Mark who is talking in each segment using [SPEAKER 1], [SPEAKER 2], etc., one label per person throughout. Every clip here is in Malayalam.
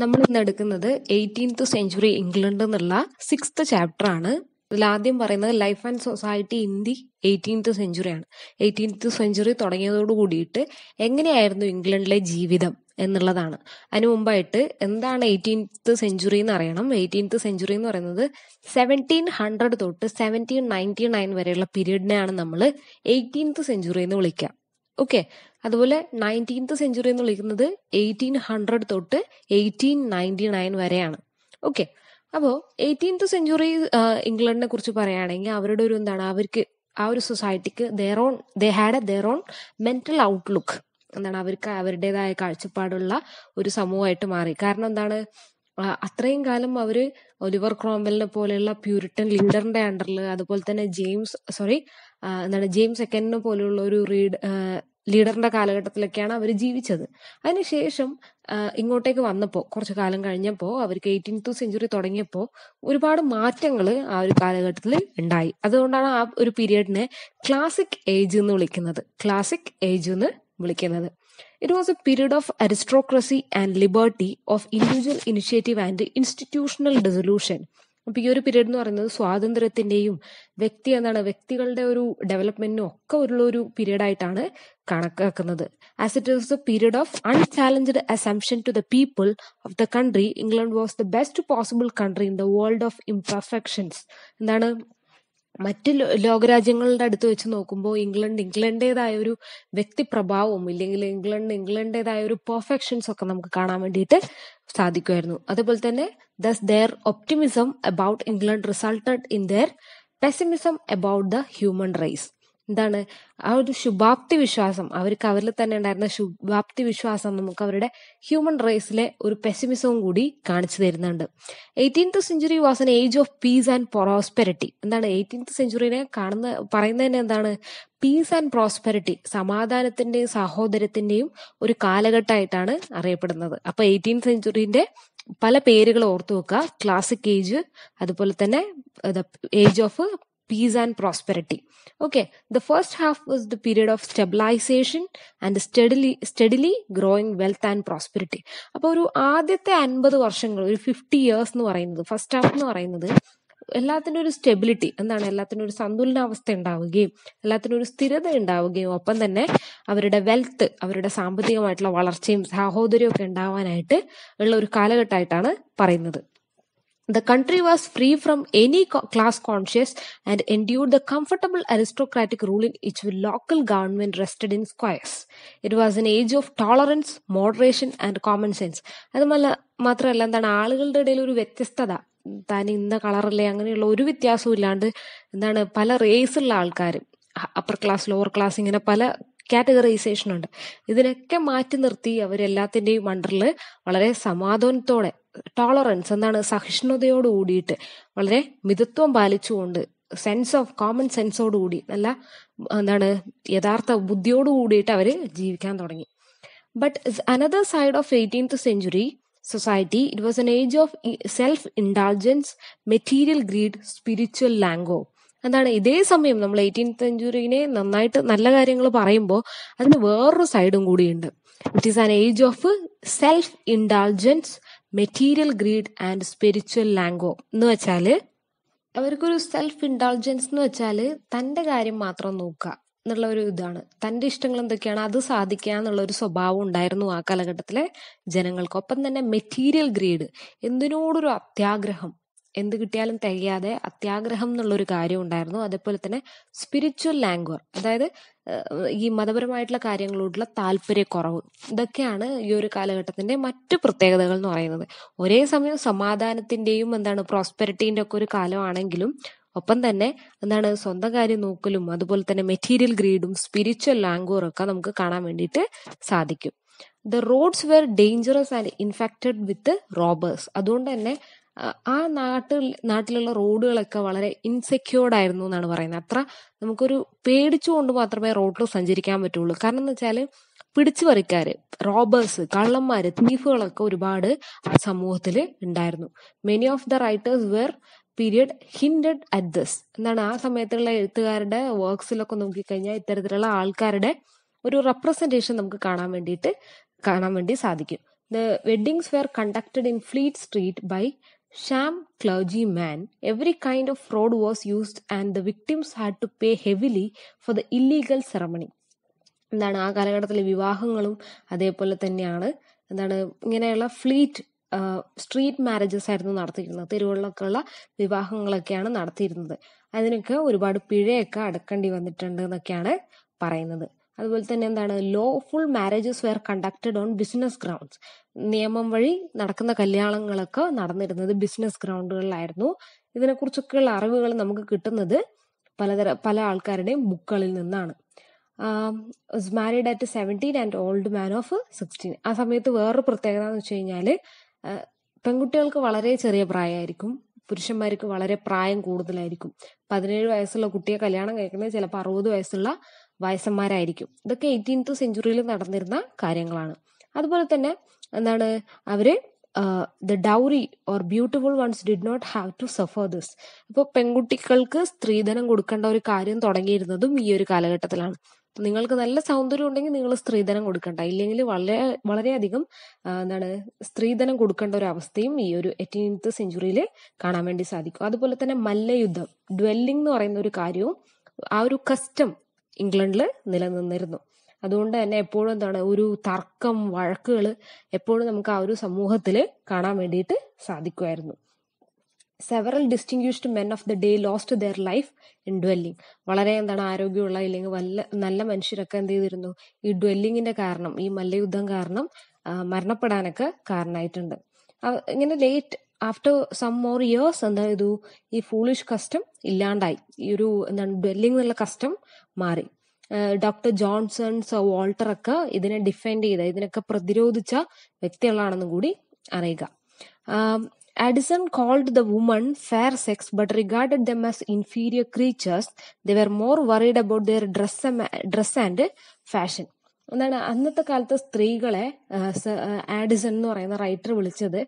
[SPEAKER 1] നമ്മൾ ഇന്ന് എടുക്കുന്നത് എയ്റ്റീൻത്ത് സെഞ്ചുറി ഇംഗ്ലണ്ട് എന്നുള്ള സിക്സ്ത് ചാപ്റ്റർ ആണ് ആദ്യം പറയുന്നത് life and society in the eighteenth സെഞ്ച്വറിയാണ് എയ്റ്റീൻത്ത് സെഞ്ചുറി തുടങ്ങിയതോട് കൂടിയിട്ട് എങ്ങനെയായിരുന്നു ഇംഗ്ലണ്ടിലെ ജീവിതം എന്നുള്ളതാണ് അതിനു മുമ്പായിട്ട് എന്താണ് എയ്റ്റീൻത്ത് സെഞ്ചുറി എന്ന് അറിയണം എയ്റ്റീൻത്ത് സെഞ്ചുറി എന്ന് പറയുന്നത് സെവൻറ്റീൻ ഹൺഡ്രഡ് തൊട്ട് സെവൻറ്റീൻ നയൻറ്റി നയൻ വരെയുള്ള പീരീഡിനെയാണ് നമ്മൾ എയ്റ്റീൻത്ത് സെഞ്ചുറി എന്ന് വിളിക്കുക ഓക്കെ അതുപോലെ നയൻറ്റീൻത്ത് സെഞ്ചുറി എന്ന് വിളിക്കുന്നത് എയ്റ്റീൻ ഹൺഡ്രഡ് തൊട്ട് എയ്റ്റീൻ നയൻറ്റി നയൻ വരെയാണ് ഓക്കെ അപ്പോൾ എയ്റ്റീൻത്ത് സെഞ്ചുറി ഇംഗ്ലണ്ടിനെ കുറിച്ച് പറയുകയാണെങ്കിൽ അവരുടെ ഒരു എന്താണ് അവർക്ക് ആ ഒരു സൊസൈറ്റിക്ക് their own they had a their own mental outlook എന്താണ് അവർക്ക് അവരുടേതായ കാഴ്ചപ്പാടുള്ള ഒരു സമൂഹമായിട്ട് മാറി കാരണം എന്താണ് അത്രയും കാലം അവർ ഒലിവർ ക്രോംബലിനെ പോലെയുള്ള പ്യൂരിട്ടൻ ലീഡറിന്റെ അണ്ടറിൽ അതുപോലെ തന്നെ ജെയിംസ് സോറി എന്താണ് ജെയിംസ് സെക്കൻഡിനെ പോലെയുള്ള ഒരു റീഡ് ലീഡറിന്റെ കാലഘട്ടത്തിലൊക്കെയാണ് അവർ ജീവിച്ചത് അതിനുശേഷം ഇങ്ങോട്ടേക്ക് വന്നപ്പോൾ കുറച്ചു കാലം കഴിഞ്ഞപ്പോൾ അവർക്ക് എയ്റ്റീൻത്ത് സെഞ്ചുറി തുടങ്ങിയപ്പോൾ ഒരുപാട് മാറ്റങ്ങൾ ആ ഒരു കാലഘട്ടത്തിൽ ഉണ്ടായി അതുകൊണ്ടാണ് ആ ഒരു പീരീഡിനെ ക്ലാസിക് ഏജ് എന്ന് വിളിക്കുന്നത് ക്ലാസിക് ഏജ് എന്ന് വിളിക്കുന്നത് it was a period of aristocracy and liberty of individual initiative and institutional dissolution അപ്പൊ ഈ ഒരു പീരീഡ് എന്ന് പറയുന്നത് സ്വാതന്ത്ര്യത്തിൻ്റെയും വ്യക്തി എന്താണ് വ്യക്തികളുടെ ഒരു ഡെവലപ്മെന്റിനും ഒക്കെ ഉള്ള ഒരു ആയിട്ടാണ് കണക്കാക്കുന്നത് as it is the period of unchallenged assumption to the people of the country England was the best possible country in the world of imperfections എന്താണ് മറ്റ് ലോകരാജ്യങ്ങളുടെ അടുത്ത് വെച്ച് നോക്കുമ്പോൾ ഇംഗ്ലണ്ട് ഇംഗ്ലണ്ടേതായ ഒരു വ്യക്തി പ്രഭാവവും ഇല്ലെങ്കിൽ ഇംഗ്ലണ്ട് ഇംഗ്ലണ്ടേതായ ഒരു പെർഫെക്ഷൻസ് ഒക്കെ നമുക്ക് കാണാൻ വേണ്ടിയിട്ട് സാധിക്കുമായിരുന്നു അതുപോലെ തന്നെ Thus, their optimism about England resulted in their pessimism about the human race. എന്താണ് ആ ഒരു ശുഭാപ്തി വിശ്വാസം അവർക്ക് അവരിൽ തന്നെ ഉണ്ടായിരുന്ന ശുഭാപ്തി വിശ്വാസം നമുക്ക് അവരുടെ ഹ്യൂമൻ റേസിലെ ഒരു പെസിമിസവും കൂടി കാണിച്ചു തരുന്നുണ്ട് eighteenth century was an age of peace and prosperity എന്താണ് എയ്റ്റീൻത്ത് സെഞ്ചുറിനെ കാണുന്ന പറയുന്നതിന് എന്താണ് പീസ് ആൻഡ് പ്രോസ്പെരിറ്റി സമാധാനത്തിന്റെയും സഹോദരത്തിന്റെയും ഒരു കാലഘട്ടമായിട്ടാണ് അറിയപ്പെടുന്നത് അപ്പൊ എയ്റ്റീൻ സെഞ്ചുറിന്റെ പല പേരുകൾ ഓർത്തു വെക്കുക ക്ലാസിക് ഏജ് അതുപോലെ തന്നെ age of peace and prosperity. Okay the first half was the period of stabilisation and steadily steadily growing wealth and prosperity. അപ്പോൾ ഒരു ആദ്യത്തെ അൻപത് വർഷങ്ങൾ ഒരു ഫിഫ്റ്റി ഇയേഴ്സ് എന്ന് പറയുന്നത് ഫസ്റ്റ് ഹാഫ് എന്ന് പറയുന്നത് എല്ലാത്തിനും ഒരു സ്റ്റെബിലിറ്റി എന്താണ് എല്ലാത്തിനും ഒരു സന്തുലനാവസ്ഥ ഉണ്ടാവുകയും എല്ലാത്തിനും ഒരു സ്ഥിരത ഉണ്ടാവുകയും ഒപ്പം തന്നെ അവരുടെ വെൽത്ത് അവരുടെ സാമ്പത്തികമായിട്ടുള്ള വളർച്ചയും സാഹോദര്യവും ഒക്കെ ഉണ്ടാവാനായിട്ട് ഉള്ള ഒരു കാലഘട്ടമായിട്ടാണ് പറയുന്നത് the country was free from any class conscious and and the comfortable comfortable aristocratic rule ഇച്ച് which local government rested in squares. It was an age of tolerance, moderation and common sense. അതുമല്ല മാത്രമല്ല എന്താണ് ആളുകളുടെ ഇടയിൽ ഒരു വ്യത്യസ്തത താൻ ഇന്ന കളറല്ലേ അങ്ങനെയുള്ള ഒരു വ്യത്യാസവും ഇല്ലാണ്ട് എന്താണ് പല റേസുള്ള ആൾക്കാരും അപ്പർ ക്ലാസ് ലോവർ ക്ലാസ് ഇങ്ങനെ പല കാറ്റഗറൈസേഷൻ ഉണ്ട് ഇതിനൊക്കെ മാറ്റി നിർത്തി അവരെല്ലാത്തിൻ്റെയും അണ്ടറിൽ വളരെ സമാധാനത്തോടെ ടോളറൻസ് എന്താണ് സഹിഷ്ണുതയോട് കൂടിയിട്ട് വളരെ മിതത്വം പാലിച്ചുകൊണ്ട് സെൻസ് ഓഫ് കോമൺ സെൻസോടുകൂടി നല്ല എന്താണ് യഥാർത്ഥ ബുദ്ധിയോട് കൂടിയിട്ട് അവർ ജീവിക്കാൻ തുടങ്ങി but another side of eighteenth century society, it was an age of self indulgence, material greed, spiritual languor. എന്താണ് ഇതേ സമയം നമ്മൾ എയ്റ്റീൻ സെഞ്ചുറിനെ നന്നായിട്ട് നല്ല കാര്യങ്ങൾ പറയുമ്പോൾ അതിന് വേറൊരു സൈഡും കൂടിയുണ്ട് it is an age of self indulgence material greed and spiritual languor എന്ന് വെച്ചാൽ അവർക്കൊരു സെൽഫ് ഇൻഡാൽജൻസ് എന്ന് വെച്ചാൽ തൻ്റെ കാര്യം മാത്രം നോക്കുക എന്നുള്ള ഒരു ഇതാണ് തന്റെ ഇഷ്ടങ്ങൾ എന്തൊക്കെയാണ് അത് സാധിക്കുക എന്നുള്ള ഒരു സ്വഭാവം ഉണ്ടായിരുന്നു ആ കാലഘട്ടത്തിലെ ജനങ്ങൾക്ക് ഒപ്പം തന്നെ മെറ്റീരിയൽ ഗ്രേഡ് എന്തിനോടൊരു അത്യാഗ്രഹം എന്ത് കിട്ടിയാലും തികയാതെ അത്യാഗ്രഹം എന്നുള്ളൊരു കാര്യം ഉണ്ടായിരുന്നു അതേപോലെ തന്നെ സ്പിരിച്വൽ ലാംഗ്വർ അതായത് ഈ മതപരമായിട്ടുള്ള കാര്യങ്ങളോടുള്ള താല്പര്യക്കുറവ് ഇതൊക്കെയാണ് ഈ ഒരു കാലഘട്ടത്തിന്റെ മറ്റു പ്രത്യേകതകൾ എന്ന് പറയുന്നത് ഒരേ സമയം സമാധാനത്തിന്റെയും എന്താണ് പ്രോസ്പെരിറ്റിന്റെ ഒക്കെ ഒരു കാലമാണെങ്കിലും ഒപ്പം തന്നെ എന്താണ് സ്വന്തം കാര്യം നോക്കലും അതുപോലെ തന്നെ മെറ്റീരിയൽ ഗ്രീഡും സ്പിരിച്വൽ ലാംഗ്വറും ഒക്കെ നമുക്ക് കാണാൻ വേണ്ടിയിട്ട് സാധിക്കും the roads were dangerous and infected with robbers അതുകൊണ്ട് തന്നെ ആ നാട്ടിൽ നാട്ടിലുള്ള റോഡുകളൊക്കെ വളരെ ഇൻസെക്യൂർഡ് ആയിരുന്നു എന്നാണ് പറയുന്നത് അത്ര നമുക്കൊരു പേടിച്ചുകൊണ്ട് മാത്രമേ റോഡിൽ സഞ്ചരിക്കാൻ പറ്റുള്ളൂ കാരണം എന്ന് വെച്ചാൽ പിടിച്ചുപറിക്കാര് റോബേഴ്സ് കള്ളന്മാര് തീഫുകളൊക്കെ ഒരുപാട് ആ സമൂഹത്തിൽ ഉണ്ടായിരുന്നു many of the writers were period hinted at thus എന്താണ് ആ സമയത്തുള്ള എഴുത്തുകാരുടെ വർക്ക്സിലൊക്കെ നോക്കിക്കഴിഞ്ഞാൽ ഇത്തരത്തിലുള്ള ആൾക്കാരുടെ ഒരു റെപ്രസെൻറ്റേഷൻ നമുക്ക് കാണാൻ വേണ്ടിയിട്ട് കാണാൻ വേണ്ടി സാധിക്കും the weddings were conducted in Fleet Street by sham clergy man every kind of fraud was used and the victims had to pay heavily for the illegal ceremony എന്താണ് ആ കാലഘട്ടത്തിലെ വിവാഹങ്ങളും അതേപോലെ തന്നെയാണ് എന്താണ് ഇങ്ങനെയുള്ള ഫ്ലീറ്റ് സ്ട്രീറ്റ് മാരേജസ് ആയിരുന്നു നടത്തിയിരുന്നത് തെരുവുകളിലൊക്കെയുള്ള വിവാഹങ്ങളൊക്കെയാണ് നടത്തിയിരുന്നത് അതിനൊക്കെ ഒരുപാട് പിഴയൊക്കെ അടക്കേണ്ടി വന്നിട്ടുണ്ട് എന്നൊക്കെയാണ് പറയുന്നത് അതുപോലെ തന്നെ എന്താണ് lawful marriages were conducted on business grounds നിയമം വഴി നടക്കുന്ന കല്യാണങ്ങളൊക്കെ നടന്നിരുന്നത് ബിസിനസ് ഗ്രൗണ്ടുകളിലായിരുന്നു ഇതിനെക്കുറിച്ചൊക്കെയുള്ള അറിവുകൾ നമുക്ക് കിട്ടുന്നത് പലതര പല ആൾക്കാരുടെയും ബുക്കുകളിൽ നിന്നാണ് was married at seventeen and old man of sixteen ആ സമയത്ത് വേറൊരു പ്രത്യേകത എന്ന് വെച്ച് കഴിഞ്ഞാൽ പെൺകുട്ടികൾക്ക് വളരെ ചെറിയ പ്രായമായിരിക്കും പുരുഷന്മാർക്ക് വളരെ പ്രായം കൂടുതലായിരിക്കും പതിനേഴ് വയസ്സുള്ള കുട്ടിയെ കല്യാണം കഴിക്കുന്നത് ചിലപ്പോൾ അറുപത് വയസ്സുള്ള വയസ്സന്മാരായിരിക്കും ഇതൊക്കെ എയ്റ്റീൻത്ത് സെഞ്ചുറിയിൽ നടന്നിരുന്ന കാര്യങ്ങളാണ് അതുപോലെ തന്നെ എന്താണ് അവര് the dowry or beautiful ones did not have to suffer this അപ്പോൾ പെൺകുട്ടികൾക്ക് സ്ത്രീധനം കൊടുക്കേണ്ട ഒരു കാര്യം തുടങ്ങിയിരുന്നതും ഈ ഒരു കാലഘട്ടത്തിലാണ് നിങ്ങൾക്ക് നല്ല സൗന്ദര്യം ഉണ്ടെങ്കിൽ നിങ്ങൾ സ്ത്രീധനം കൊടുക്കണ്ട ഇല്ലെങ്കിൽ വളരെ വളരെയധികം എന്താണ് സ്ത്രീധനം കൊടുക്കേണ്ട ഒരു അവസ്ഥയും ഈ ഒരു എയ്റ്റീൻത്ത് സെഞ്ചുറിയിൽ കാണാൻ വേണ്ടി സാധിക്കും അതുപോലെ തന്നെ മല്ലയുദ്ധം ഡ്വെല്ലിംഗ് എന്ന് പറയുന്ന ഒരു കാര്യവും ആ ഒരു കസ്റ്റം ഇംഗ്ലണ്ടിൽ നിലനിന്നിരുന്നു അതുകൊണ്ട് തന്നെ എപ്പോഴും എന്താണ് ഒരു തർക്കം വഴക്കുകൾ എപ്പോഴും നമുക്ക് ആ ഒരു സമൂഹത്തിൽ കാണാൻ വേണ്ടിയിട്ട് സാധിക്കുമായിരുന്നു several distinguished men of the day lost their life in dwelling വളരെ എന്താണ് ആരോഗ്യമുള്ള ഇല്ലെങ്കിൽ വല്ല നല്ല മനുഷ്യരൊക്കെ എന്ത് ചെയ്തിരുന്നു ഈ ഡ്വെല്ലിങ്ങിന്റെ കാരണം ഈ മല്ലയുദ്ധം കാരണം മരണപ്പെടാനൊക്കെ കാരണമായിട്ടുണ്ട് ഇങ്ങനെ late after some more years എന്താ ചെയ്തു ഈ ഫൂളിഷ് കസ്റ്റം ഇല്ലാണ്ടായി ഈ ഒരു എന്താണ് ഡ്വെല്ലിംഗ് എന്നുള്ള കസ്റ്റം മാറി ഡോക്ടർ ജോൺസൺസ് വാൾട്ടർ ഒക്കെ ഇതിനെ ഡിഫെൻഡ് ചെയ്ത ഇതിനൊക്കെ പ്രതിരോധിച്ച വ്യക്തികളാണെന്നും കൂടി അറിയുക Addison called the women fair-sex but regarded them as inferior creatures. They were more worried about their dress, dress and fashion. എന്താണ് അന്നത്തെ കാലത്ത് സ്ത്രീകളെ ആഡിസൺ എന്ന് പറയുന്ന റൈറ്റർ വിളിച്ചത്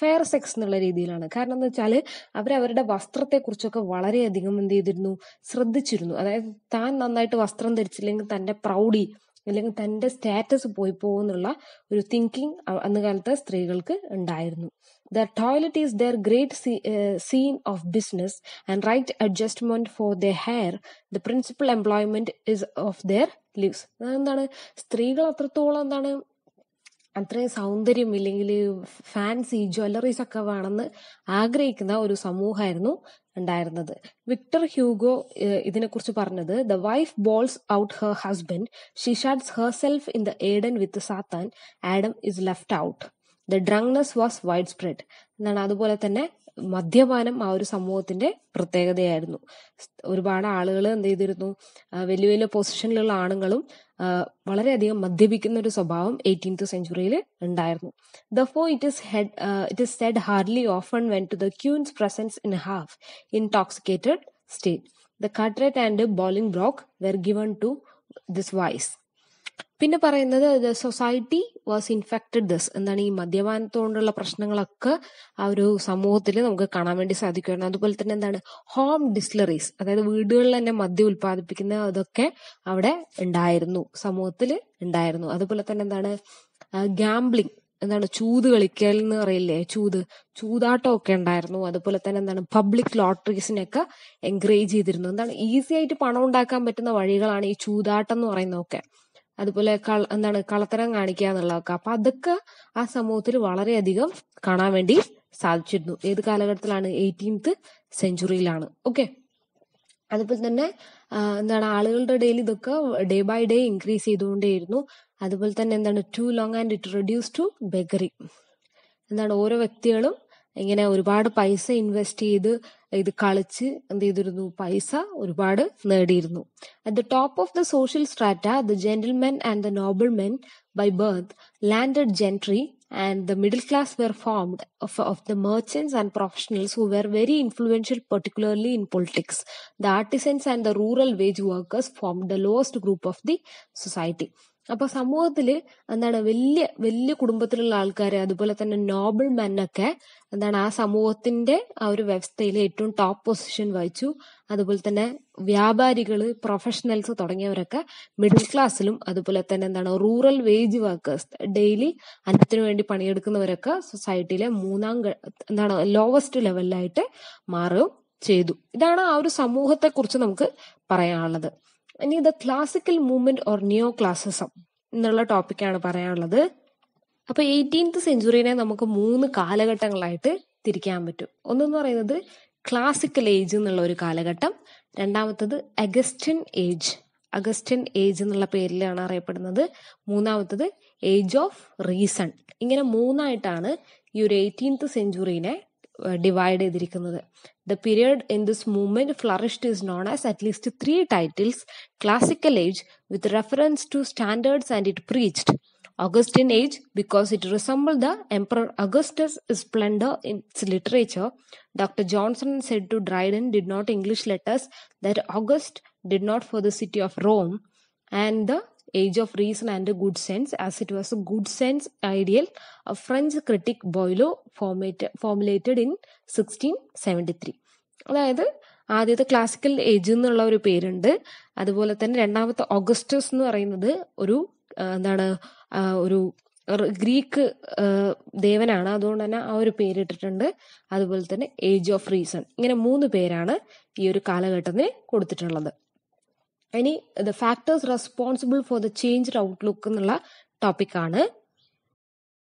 [SPEAKER 1] ഫെയർ സെക്സ് എന്നുള്ള രീതിയിലാണ് കാരണം എന്താ വെച്ചാൽ അവരവരുടെ വസ്ത്രത്തെക്കുറിച്ചൊക്കെ വളരെയധികം എന്ത് ചെയ്തിരുന്നു ശ്രദ്ധിച്ചിരുന്നു അതായത് താൻ നന്നായിട്ട് വസ്ത്രം ധരിച്ചില്ലെങ്കിൽ തന്റെ പ്രൗഡി അല്ലെങ്കിൽ തൻ്റെ സ്റ്റാറ്റസ് പോയി പോകുന്നുള്ള ഒരു തിങ്കിങ് അന്ന് കാലത്ത് സ്ത്രീകൾക്ക് ഉണ്ടായിരുന്നു their toilet is their great scene of business and right adjustment for the hair the principal employment is of their lives എന്താണ് സ്ത്രീകൾ അത്രത്തോളം എന്താണ് അത്രയും സൗന്ദര്യം ഇല്ലെങ്കിൽ ഫാൻസി ജ്വല്ലറീസ് ഒക്കെ വേണമെന്ന് ആഗ്രഹിക്കുന്ന ഒരു സമൂഹമായിരുന്നു ഉണ്ടായിരുന്നത് വിക്ടർ ഹ്യൂഗോ ഇതിനെ കുറിച്ച് പറഞ്ഞത് the wife bawls out her husband she shuts herself in the Eden with Satan Adam is left out the drunkenness was widespread എന്നാണ് അതുപോലെ തന്നെ മദ്യപാനം ആ ഒരു സമൂഹത്തിന്റെ പ്രത്യേകതയായിരുന്നു ഒരുപാട് ആളുകൾ എന്ത് ചെയ്തിരുന്നു വലിയ വലിയ പൊസിഷനിലുള്ള ആണുങ്ങളും വളരെയധികം മദ്യപിക്കുന്ന ഒരു സ്വഭാവം എയ്റ്റീൻത്ത് സെഞ്ചുറിയിൽ ഉണ്ടായിരുന്നു the for it is head it is said hardly often went to the queen's presence in half intoxicated state the curate and bowling broke were given to this vice പിന്നെ പറയുന്നത് the society was infected thus എന്താണ് ഈ മദ്യപാനത്തോണ്ടുള്ള പ്രശ്നങ്ങളൊക്കെ ആ ഒരു സമൂഹത്തിൽ നമുക്ക് കാണാൻ വേണ്ടി സാധിക്കുമായിരുന്നു അതുപോലെ തന്നെ എന്താണ് ഹോം ഡിസ്ലറീസ് അതായത് വീടുകളിൽ തന്നെ മദ്യം ഉൽപ്പാദിപ്പിക്കുന്ന അതൊക്കെ അവിടെ ഉണ്ടായിരുന്നു സമൂഹത്തിൽ ഉണ്ടായിരുന്നു അതുപോലെ തന്നെ എന്താണ് ഗാംബ്ലിംഗ് എന്താണ് ചൂത് കളിക്കൽ എന്ന് പറയില്ലേ ചൂത് ഒക്കെ ഉണ്ടായിരുന്നു അതുപോലെ തന്നെ എന്താണ് പബ്ലിക് ലോട്ടറീസിനെയൊക്കെ എൻകറേജ് ചെയ്തിരുന്നു എന്താണ് ഈസി ആയിട്ട് പണം ഉണ്ടാക്കാൻ പറ്റുന്ന വഴികളാണ് ഈ ചൂതാട്ടം എന്ന് പറയുന്നതൊക്കെ അതുപോലെ എന്താണ് കള്ളത്തരം കാണിക്കുക എന്നുള്ളതൊക്കെ അപ്പൊ അതൊക്കെ ആ സമൂഹത്തിൽ വളരെയധികം കാണാൻ വേണ്ടി സാധിച്ചിരുന്നു ഏത് കാലഘട്ടത്തിലാണ് എയ്റ്റീൻത്ത് സെഞ്ചുറിയിലാണ് ഓക്കെ അതുപോലെ തന്നെ എന്താണ് ആളുകളുടെ ഇടയിൽ ഇതൊക്കെ ഡേ ബൈ ഡേ ഇൻക്രീസ് ചെയ്തുകൊണ്ടേയിരുന്നു അതുപോലെ തന്നെ എന്താണ് too long and it reduce to beggary എന്താണ് ഓരോ വ്യക്തികളും ഇങ്ങനെ ഒരുപാട് പൈസ ഇൻവെസ്റ്റ് ചെയ്ത് ഇത് കളിച്ച് എന്ത് ചെയ്തിരുന്നു പൈസ ഒരുപാട് നേടിയിരുന്നു At the top of the social strata, the gentlemen and the noblemen by birth, landed gentry, and the middle class were formed of, of, the merchants and professionals who were very influential, particularly in politics. The artisans and the rural wage workers formed the lowest group of the society. അപ്പൊ സമൂഹത്തില് എന്താണ് വലിയ വലിയ കുടുംബത്തിലുള്ള ആൾക്കാർ അതുപോലെ തന്നെ നോബിൾ മെന്നൊക്കെ എന്താണ് ആ സമൂഹത്തിന്റെ ആ ഒരു വ്യവസ്ഥയിൽ ഏറ്റവും ടോപ്പ് പൊസിഷൻ വഹിച്ചു അതുപോലെ തന്നെ വ്യാപാരികള് പ്രൊഫഷണൽസ് തുടങ്ങിയവരൊക്കെ മിഡിൽ ക്ലാസ്സിലും അതുപോലെ തന്നെ എന്താണ് റൂറൽ വേജ് വർക്കേഴ്സ് ഡെയിലി അന്നത്തിനു വേണ്ടി പണിയെടുക്കുന്നവരൊക്കെ സൊസൈറ്റിയിലെ മൂന്നാം എന്താണ് ലോവസ്റ്റ് ലെവലിലായിട്ട് മാറുകയും ചെയ്തു ഇതാണ് ആ ഒരു സമൂഹത്തെ കുറിച്ച് നമുക്ക് പറയാനുള്ളത് ഇനി the classical movement or neoclassicism എന്നുള്ള ടോപ്പിക്കാണ് പറയാനുള്ളത് അപ്പൊ എയ്റ്റീൻത്ത് സെഞ്ചുറിനെ നമുക്ക് മൂന്ന് കാലഘട്ടങ്ങളായിട്ട് തിരിക്കാൻ പറ്റും ഒന്നെന്ന് പറയുന്നത് ക്ലാസിക്കൽ ഏജ് എന്നുള്ള ഒരു കാലഘട്ടം രണ്ടാമത്തത് അഗസ്റ്റിൻ ഏജ് അഗസ്റ്റിൻ ഏജ് എന്നുള്ള പേരിലാണ് അറിയപ്പെടുന്നത് മൂന്നാമത്തത് ഏജ് ഓഫ് റീസൺ ഇങ്ങനെ മൂന്നായിട്ടാണ് ഈ ഒരു എയ്റ്റീൻത്ത് സെഞ്ചുറിനെ divide The period in this movement flourished is known as at least three titles: Classical Age, with reference to standards and it preached Augustan age because it resembled the Emperor Augustus' splendor in its literature. Dr. Johnson said to Dryden did not English letters that August did not for the city of Rome, and the age of reason and good sense as it was good sense ideal ideal, French French Boileau Boileau formulated in sixteen seventy three അതായത് ആദ്യത്തെ ക്ലാസിക്കൽ ഏജ് എന്നുള്ള ഒരു പേരുണ്ട് അതുപോലെ തന്നെ രണ്ടാമത്തെ ഓഗസ്റ്റസ് എന്ന് പറയുന്നത് ഒരു എന്താണ് ഒരു ഗ്രീക്ക് ദേവനാണ് അതുകൊണ്ട് തന്നെ ആ ഒരു പേരിട്ടിട്ടുണ്ട് അതുപോലെ തന്നെ ഏജ് ഓഫ് റീസൺ ഇങ്ങനെ മൂന്ന് പേരാണ് ഈ ഒരു കാലഘട്ടത്തിന് കൊടുത്തിട്ടുള്ളത് any the factors responsible for the change outlook എന്നുള്ള ടോപ്പിക്കാണ്